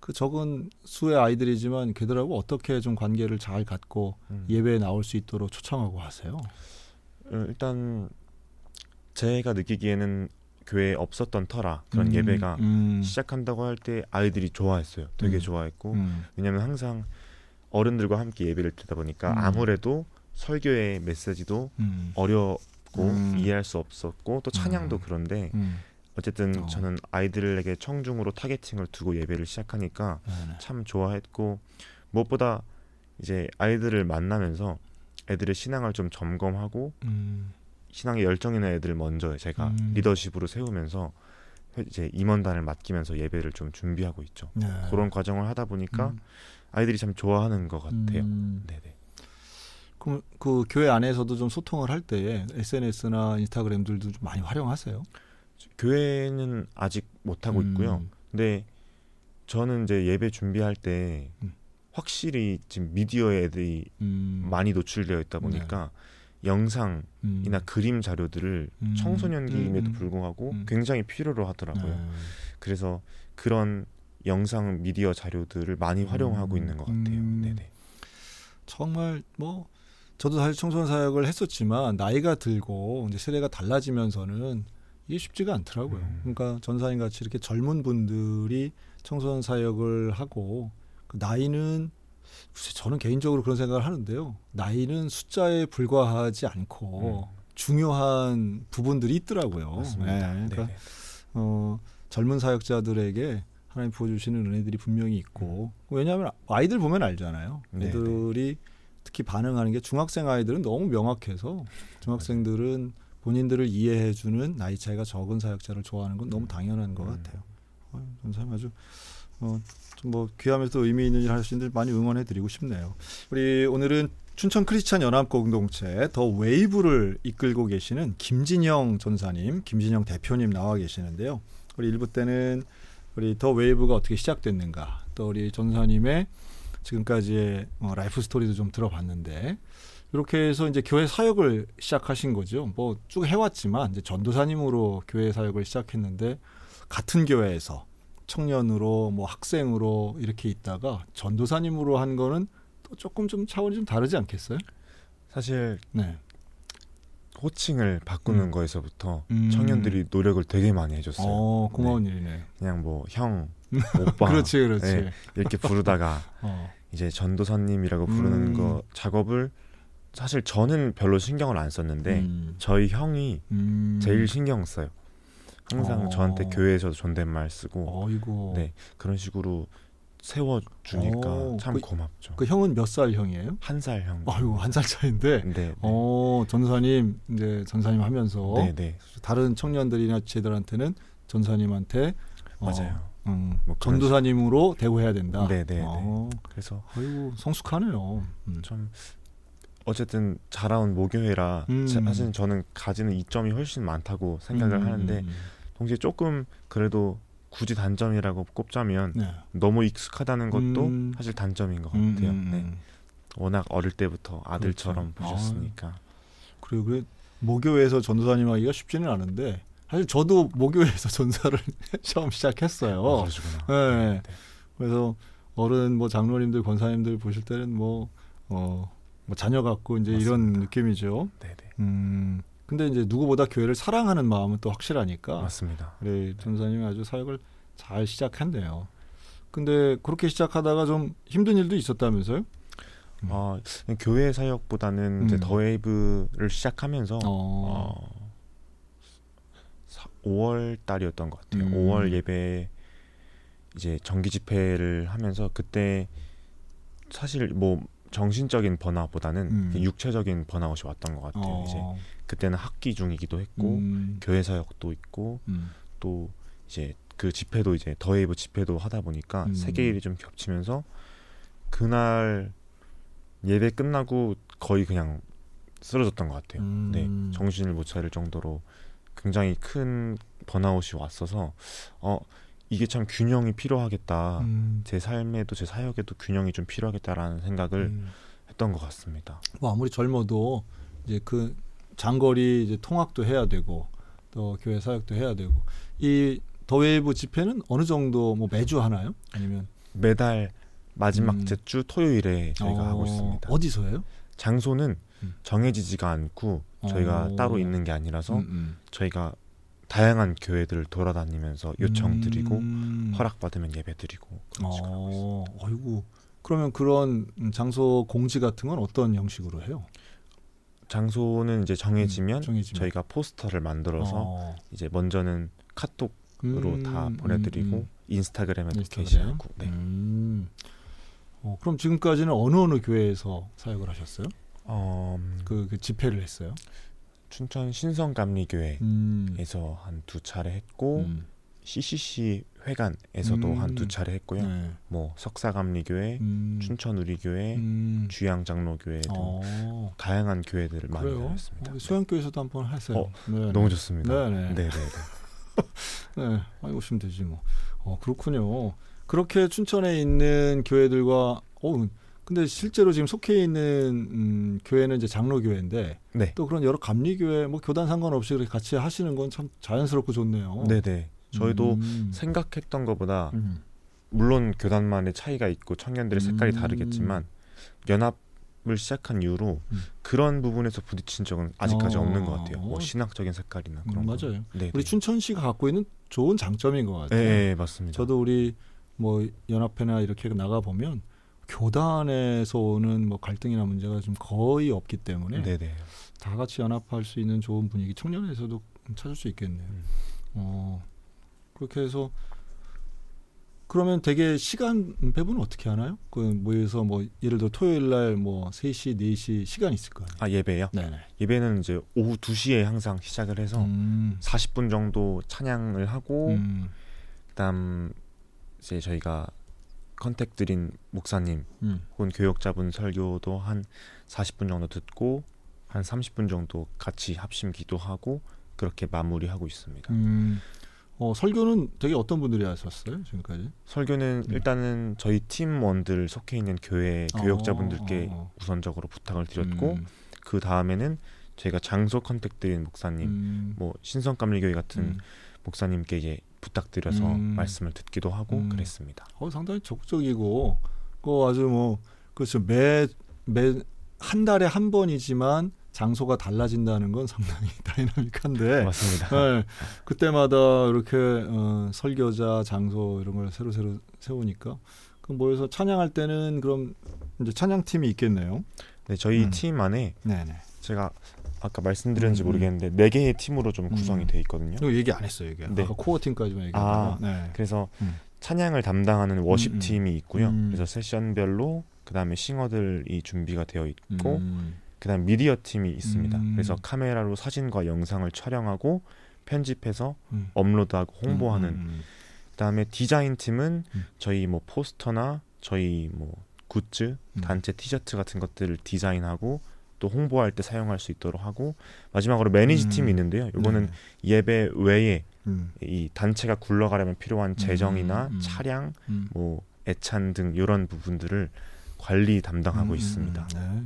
그 적은 수의 아이들이지만 걔들하고 어떻게 좀 관계를 잘 갖고 음. 예배에 나올 수 있도록 초청하고 하세요? 어, 일단 제가 느끼기에는 교회에 없었던 터라 그런 음, 예배가 음. 시작한다고 할 때 아이들이 좋아했어요. 되게 음. 좋아했고 음. 왜냐하면 항상 어른들과 함께 예배를 드다 보니까 음. 아무래도 설교의 메시지도 음. 어렵고 이해할 수 없었고 또 찬양도 그런데 어쨌든 어. 저는 아이들에게 청중으로 타겟팅을 두고 예배를 시작하니까 네네. 네. 참 좋아했고 무엇보다 이제 아이들을 만나면서 애들의 신앙을 좀 점검하고 음. 신앙의 열정 있는 애들 먼저 제가 음. 리더십으로 세우면서 이제 임원단을 맡기면서 예배를 좀 준비하고 있죠. 네. 그런 과정을 하다 보니까 음. 아이들이 참 좋아하는 것 같아요. 음. 네네. 그럼 그 교회 안에서도 좀 소통을 할 때 SNS나 인스타그램들도 좀 많이 활용하세요? 교회는 아직 못 하고 음. 있고요. 근데 저는 이제 예배 준비할 때 음. 확실히 지금 미디어에 애들이 음. 많이 노출되어 있다 보니까 네. 영상이나 음. 그림 자료들을 음. 청소년기임에도 음, 음. 불구하고 음. 굉장히 필요로 하더라고요. 아. 그래서 그런 영상 미디어 자료들을 많이 활용하고 있는 것 같아요. 네네. 정말 뭐 저도 사실 청소년 사역을 했었지만 나이가 들고 이제 세대가 달라지면서는 이게 쉽지가 않더라고요. 그러니까 전사님 같이 이렇게 젊은 분들이 청소년 사역을 하고 그 나이는 글쎄 저는 개인적으로 그런 생각을 하는데요. 나이는 숫자에 불과하지 않고 음. 중요한 부분들이 있더라고요. 맞습니다. 네. 그러니까 네 어, 젊은 사역자들에게 하나님 부어주시는 은혜들이 분명히 있고 음. 왜냐하면 아이들 보면 알잖아요. 애들이 네네. 특히 반응하는 게 중학생 아이들은 너무 명확해서 중학생들은 본인들을 이해해주는 나이 차이가 적은 사역자를 좋아하는 건 너무 당연한 것 음. 같아요. 어, 전사님 아주 어, 뭐 귀하면서 의미 있는 일 하시는데 많이 응원해 드리고 싶네요. 우리 오늘은 춘천 크리스찬 연합 공동체 더 웨이브를 이끌고 계시는 김진영 전사님, 김진영 대표님 나와 계시는데요. 우리 일부 때는 우리 더 웨이브가 어떻게 시작됐는가, 또 우리 전사님의 지금까지의 어, 라이프 스토리도 좀 들어봤는데 이렇게 해서 이제 교회 사역을 시작하신 거죠. 뭐 쭉 해왔지만 이제 전도사님으로 교회 사역을 시작했는데 같은 교회에서 청년으로 뭐 학생으로 이렇게 있다가 전도사님으로 한 거는 또 조금 좀 차원이 좀 다르지 않겠어요? 사실 네. 호칭을 바꾸는 음. 거에서부터 음. 청년들이 노력을 되게 많이 해줬어요. 어, 고마운 네. 일이네. 그냥 뭐 형, 오빠, 그렇지, 네, 그렇지. 네, 이렇게 부르다가 어. 이제 전도사님이라고 음. 부르는 음. 거 작업을 사실 저는 별로 신경을 안 썼는데 음. 저희 형이 음. 제일 신경 써요. 항상 어. 저한테 교회에서도 존댓말 쓰고 어이구. 네 그런 식으로 세워주니까 오, 어, 참 그, 고맙죠. 그 형은 몇 살 형이에요? 한 살 형. 아유 한 살 차인데. 네, 네. 어 전사님 이제 전사님 하면서 네네. 네. 다른 청년들이나 제들한테는 전사님한테 어, 맞아요. 어, 음, 뭐 전도사님으로 식... 대우해야 된다. 네네. 네, 어, 그래서 아유 성숙하네요. 음. 어쨌든 자라온 모교회라 음. 사실 저는 가지는 이점이 훨씬 많다고 생각을 음, 음, 하는데 음, 동시에 조금 그래도 굳이 단점이라고 꼽자면 네. 너무 익숙하다는 것도 음. 사실 단점인 것 음, 같아요. 음. 네. 음. 워낙 어릴 때부터 아들처럼 그렇죠. 보셨으니까. 아. 그리고 그래 모교에서 전도사님 하기가 쉽지는 않은데 사실 저도 모교에서 전사를 처음 시작했어요. 아, 네. 네. 네. 그래서 어른 뭐 장로님들 권사님들 보실 때는 뭐, 어, 뭐 자녀 같고 이제 맞습니다. 이런 느낌이죠. 네네. 네. 음. 근데 이제 누구보다 교회를 사랑하는 마음은 또 확실하니까. 맞습니다. 그래 네, 네. 전사님이 아주 사역을 잘 시작했네요. 근데 그렇게 시작하다가 좀 힘든 일도 있었다면서요? 음. 어, 교회 사역보다는 음. 이제 더웨이브를 시작하면서 어. 어, 5월 달이었던 것 같아요. 음. 5월 예배 이제 정기 집회를 하면서 그때 사실 뭐 정신적인 번화보다는 음. 육체적인 번화웃이 왔던 것 같아요. 어. 이제 그때는 학기 중이기도 했고 음. 교회 사역도 있고 음. 또 이제 그 집회도 이제 더웨이브 집회도 하다 보니까 음. 세계 일이 좀 겹치면서 그날 예배 끝나고 거의 그냥 쓰러졌던 것 같아요. 음. 네, 정신을 못 차릴 정도로 굉장히 큰 번아웃이 왔어서 어 이게 참 균형이 필요하겠다. 음. 제 삶에도 제 사역에도 균형이 좀 필요하겠다라는 생각을 음. 했던 것 같습니다. 뭐 아무리 젊어도 이제 그 장거리 이제 통학도 해야 되고 또 교회 사역도 해야 되고 이 더웨이브 집회는 어느 정도 뭐 매주 하나요? 아니면 매달 마지막 음. 제주 토요일에 저희가 어, 하고 있습니다. 어디서 해요? 장소는 음. 정해지지가 않고 저희가 어. 따로 있는 게 아니라서 음, 음. 저희가 다양한 교회들을 돌아다니면서 요청 음. 드리고 허락 받으면 예배 드리고 그런 식으로 하고 있습니다. 어, 아이고 그러면 그런 장소 공지 같은 건 어떤 형식으로 해요? 장소는 이제 정해지면, 음, 정해지면. 저희가 포스터를 만들어서 어. 이제 먼저는 카톡으로 음, 다 음, 보내드리고 음, 인스타그램에도 게시하고. 네. 음. 어, 그럼 지금까지는 어느 어느 교회에서 사역을 하셨어요? 어, 그, 그 집회를 했어요? 춘천 신성감리교회에서 한 두 차례 했고 CCC 회관에서도 음. 한두 차례 했고요. 네. 뭐 석사감리교회, 음. 춘천우리교회, 음. 주양장로교회 등 어. 다양한 교회들을 많이 다녔습니다. 네. 수양교회에서도 한번 하세요. 어, 네, 네. 너무 좋습니다. 네네. 네네. 네, 아니 오시면 되지 뭐. 어 그렇군요. 그렇게 춘천에 있는 교회들과 어 근데 실제로 지금 속해 있는 음, 교회는 이제 장로교회인데 네. 또 그런 여러 감리교회 뭐 교단 상관없이 그렇게 같이 하시는 건 참 자연스럽고 좋네요. 네네. 저희도 음. 생각했던 것보다 음. 물론 교단만의 차이가 있고 청년들의 색깔이 음. 다르겠지만 연합을 시작한 이후로 음. 그런 부분에서 부딪힌 적은 아직까지 아. 없는 것 같아요. 뭐 신학적인 색깔이나 그런 음, 맞아요. 네, 우리 네. 춘천시가 갖고 있는 좋은 장점인 것 같아요. 네, 네, 맞습니다. 저도 우리 뭐 연합회나 이렇게 나가 보면 교단에서 오는 뭐 갈등이나 문제가 좀 거의 없기 때문에 네네. 네. 다 같이 연합할 수 있는 좋은 분위기 청년에서도 찾을 수 있겠네요. 음. 어, 그렇게 해서 그러면 되게 시간 배분은 어떻게 하나요? 그 모여서 뭐 예를 들어 토요일 날뭐 3시, 4시 시간 있을 거아요 아, 예배요? 네 예배는 이제 오후 2시에 항상 시작을 해서 음. 40분 정도 찬양을 하고 음. 그다음 이제 저희가 컨택 드린 목사님 음. 혹은 교역자분 설교도 한 40분 정도 듣고 한 30분 정도 같이 합심 기도하고 그렇게 마무리하고 있습니다. 음. 어, 설교는 되게 어떤 분들이 하셨어요 지금까지? 설교는 음. 일단은 저희 팀원들 속해 있는 교회 어, 교역자분들께 어, 어, 우선적으로 부탁을 드렸고 음. 그 다음에는 저가 장소 컨택드린 목사님, 음. 뭐 신성감리교회 같은 음. 목사님께 이제 부탁드려서 음. 말씀을 듣기도 하고 음. 그랬습니다. 어, 상당히 적극적이고 그 아주 뭐 그렇죠 매매 한 달에 한 번이지만 장소가 달라진다는 건 상당히 다이나믹한데 맞습니다. 네, 그때마다 이렇게 어, 설교자 장소 이런 걸 새로 새로 세우니까 그럼 모여서 찬양할 때는 그럼 이제 찬양 팀이 있겠네요. 네, 저희 음. 팀 안에 네네. 제가 아까 말씀드렸는지 음, 모르겠는데 네 개의 팀으로 좀 구성이 음. 돼 있거든요. 이 얘기 안 했어요, 얘기. 네. 아까 코어 팀까지만 얘기했다가. 아, 네. 그래서 음. 찬양을 담당하는 워십 음, 음. 팀이 있고요. 그래서 세션별로 그다음에 싱어들이 준비가 되어 있고 음. 그다음 미디어 팀이 있습니다. 음. 그래서 카메라로 사진과 영상을 촬영하고 편집해서 음. 업로드하고 홍보하는 음. 음, 음. 그다음에 디자인 팀은 음. 저희 뭐 포스터나 저희 뭐 굿즈, 단체 티셔츠 같은 것들을 디자인하고 또 홍보할 때 사용할 수 있도록 하고 마지막으로 매니지 팀이 있는데요. 이거는 네. 예배 외에 이 단체가 굴러가려면 필요한 재정이나 차량, 뭐 애찬 등 이런 부분들을 관리 담당하고 있습니다. 네.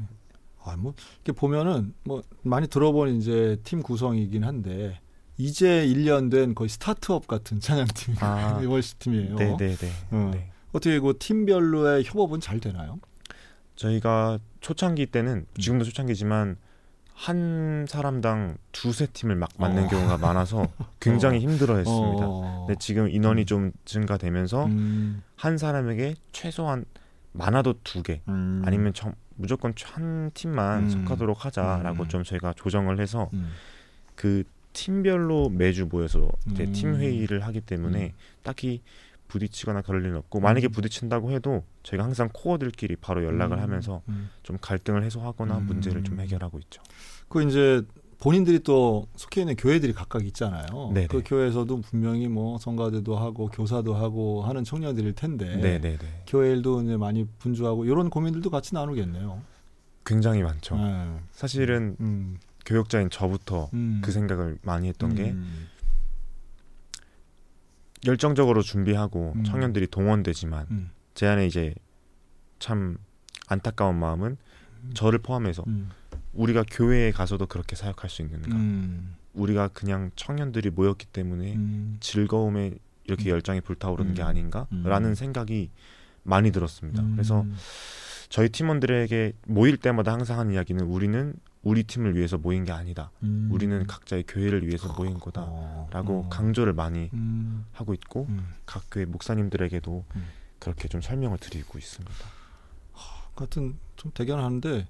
아, 뭐 이렇게 보면은 뭐 많이 들어본 이제 팀 구성이긴 한데 이제 1년 된 거의 스타트업 같은 찬양팀 아, 월시 팀이에요. 네, 네, 네. 음. 네. 어떻게 그 팀별로의 협업은 잘 되나요? 저희가 초창기 때는 음. 지금도 초창기지만 한 사람당 두세 팀을 막 맡는 어. 경우가 많아서 어. 굉장히 어. 힘들어했습니다. 어. 근데 지금 인원이 좀 증가되면서 음. 한 사람에게 최소한 많아도 두 개, 음. 아니면 무조건 한 팀만 음. 속하도록 하자라고 음. 좀 저희가 조정을 해서 음. 그 팀별로 매주 모여서 음. 팀 회의를 하기 때문에 음. 딱히 부딪히거나 그럴 일은 없고 만약에 음. 부딪힌다고 해도 저희가 항상 코어들끼리 바로 연락을 하면서 좀 갈등을 해소하거나 문제를 좀 해결하고 있죠. 그 이제 본인들이 또 속해 있는 교회들이 각각 있잖아요. 네네. 그 교회에서도 분명히 뭐 성가대도 하고 교사도 하고 하는 청년들일 텐데 네네네. 교회 일도 이제 많이 분주하고 이런 고민들도 같이 나누겠네요. 굉장히 많죠. 네. 사실은 음. 교역자인 저부터 음. 그 생각을 많이 했던 음. 게 열정적으로 준비하고 음. 청년들이 동원되지만 음. 제 안에 이제 참 안타까운 마음은 음. 저를 포함해서 음. 우리가 교회에 가서도 그렇게 사역할 수 있는가? 음. 우리가 그냥 청년들이 모였기 때문에 음. 즐거움에 이렇게 음. 열정이 불타오르는 게 음. 아닌가라는 음. 생각이 많이 들었습니다. 그래서 저희 팀원들에게 모일 때마다 항상 하는 이야기는 우리는 우리 팀을 위해서 모인 게 아니다. 음. 우리는 각자의 교회를 위해서 어. 모인 거다라고 어. 강조를 많이 음. 하고 있고 음. 각 교회 목사님들에게도 그렇게 좀 설명을 드리고 있습니다. 하, 같은 좀 대견하는데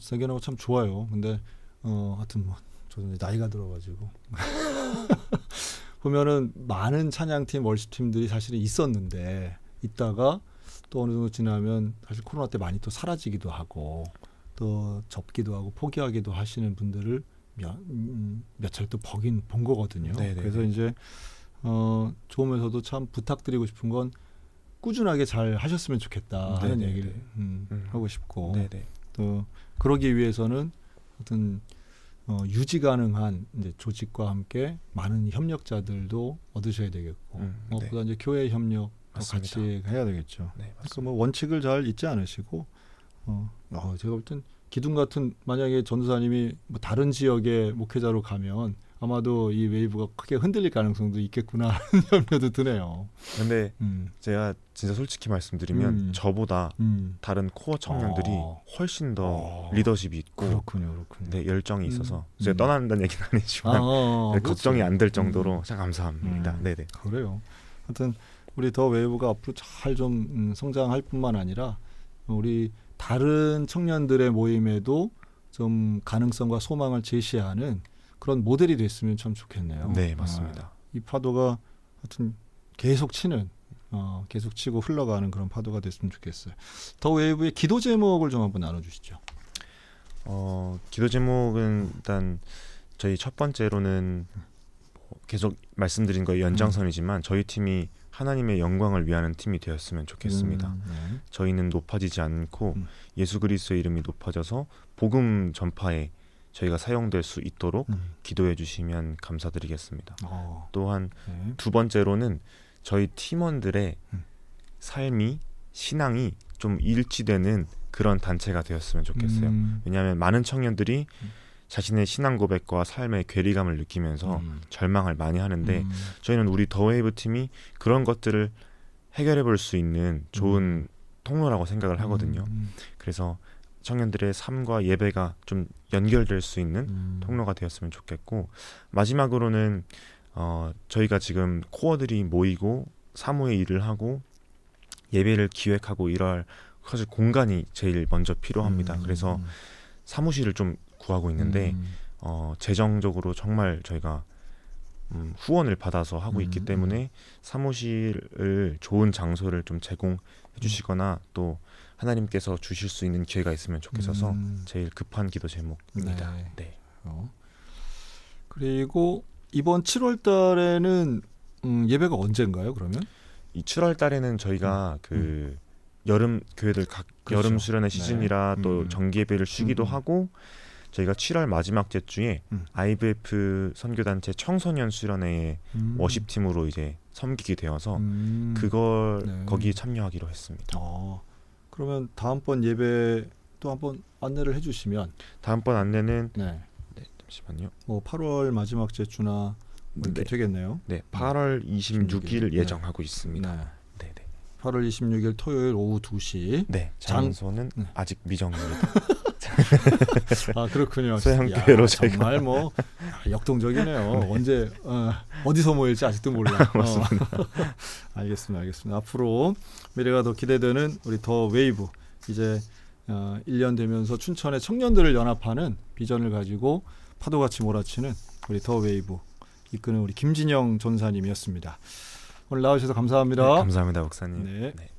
세견나고참 좋아요. 근데 어 하여튼 뭐 저도 나이가 들어가지고 보면은 많은 찬양팀 월십 팀들이 사실은 있었는데 있다가 또 어느 정도 지나면 사실 코로나 때 많이 또 사라지기도 하고 또 접기도 하고 포기하기도 하시는 분들을 몇, 음, 며칠 또 버긴 본 거거든요. 네네 네, 네. 그래서 이제 어, 좋으면서도 참 부탁드리고 싶은 건 꾸준하게 잘 하셨으면 좋겠다 네네네. 네, 얘기를 음, 음. 하고 싶고 네네. 또 그러기 위해서는 어떤 어, 유지 가능한 이제 조직과 함께 많은 협력자들도 얻으셔야 되겠고 무엇보다 음, 네. 뭐 이제 교회 협력 같이 해야 되겠죠. 네, 그러니까 뭐 원칙을 잘 잊지 않으시고 어, 어 제가 볼 땐 기둥 같은 만약에 전도사님이 뭐 다른 지역의 목회자로 가면 아마도 이 웨이브가 크게 흔들릴 가능성도 있겠구나 하는 염려도 드네요. 근데 음. 제가 진짜 솔직히 말씀드리면 음. 저보다 음. 다른 코어 청년들이 어. 훨씬 더 어. 리더십이 있고 그렇군요, 그렇군요. 네, 열정이 음. 있어서 음. 제가 떠난다는 얘기는 아니지만 아, 어, 어, 어, 네, 걱정이 안될 그렇죠. 정도로 음. 참 감사합니다. 네네. 그래요. 하여튼 우리 더 웨이브가 앞으로 잘 좀 성장할 뿐만 아니라 우리 다른 청년들의 모임에도 좀 가능성과 소망을 제시하는 그런 모델이 됐으면 참 좋겠네요. 네, 맞습니다. 아, 이 파도가 하여튼 계속 치는 어, 계속 치고 흘러가는 그런 파도가 됐으면 좋겠어요. 더 웨이브의 기도 제목을 좀 한번 나눠주시죠. 어, 기도 제목은 일단 저희 첫 번째로는 계속 말씀드린 거 연장선이지만 저희 팀이 하나님의 영광을 위하는 팀이 되었으면 좋겠습니다. 음, 네. 저희는 높아지지 않고 음. 예수 그리스도의 이름이 높아져서 복음 전파에 저희가 사용될 수 있도록 음. 기도해 주시면 감사드리겠습니다. 오. 어. 또한 네. 두 번째로는 저희 팀원들의 음. 삶이 신앙이 좀 일치되는 그런 단체가 되었으면 좋겠어요. 음. 왜냐하면 많은 청년들이 음. 자신의 신앙 고백과 삶의 괴리감을 느끼면서 음. 절망을 많이 하는데 저희는 우리 더웨이브 팀이 그런 것들을 해결해 볼 수 있는 좋은 통로라고 생각을 하거든요. 그래서 청년들의 삶과 예배가 좀 연결될 수 있는 음. 통로가 되었으면 좋겠고 마지막으로는 어, 저희가 지금 코어들이 모이고 사무의 일을 하고 예배를 기획하고 이럴 사실 공간이 제일 먼저 필요합니다. 음. 그래서 사무실을 좀 구하고 있는데 음. 어, 재정적으로 정말 저희가 음, 후원을 받아서 하고 있기 음. 때문에 사무실을 좋은 장소를 좀 제공해 주시거나 또 하나님께서 주실 수 있는 기회가 있으면 좋겠어서 음. 제일 급한 기도 제목입니다. 네. 네. 어. 그리고 이번 7월 달에는 음, 예배가 언젠가요? 그러면? 이 7월 달에는 저희가 음. 그 여름 교회들 각 그렇죠. 여름 수련회 네. 시즌이라 네. 또 음. 정기 예배를 쉬기도 하고 저희가 7월 마지막 째주 중에 음. IBF 선교단체 청소년 수련회에 음. 워십팀으로 이제 섬기게 되어서 음. 그걸 네. 거기 에 참여하기로 했습니다. 아, 그러면 다음번 예배 또 한번 안내를 해주시면 다음번 안내는 네. 네, 잠시만요. 뭐 8월 마지막 제주나 뭐이 네. 되겠네요. 네, 8월 26일, 26일. 예정하고 있습니다. 8월 26일 토요일 오후 2시. 네, 장소는 장... 아직 미정입니다. 아 그렇군요. 서양교로 야, 정말 뭐 역동적이네요. 언제 어, 디서 모일지 아직도 몰라. 맞습니다. 어. 알겠습니다, 알겠습니다. 앞으로 미래가 더 기대되는 우리 더 웨이브 이제 어, 1년 되면서 춘천의 청년들을 연합하는 비전을 가지고 파도같이 몰아치는 우리 더 웨이브 이끄는 우리 김진영 전사님이었습니다. 오늘 나와주셔서 감사합니다. 네, 감사합니다, 목사님. 네. 네.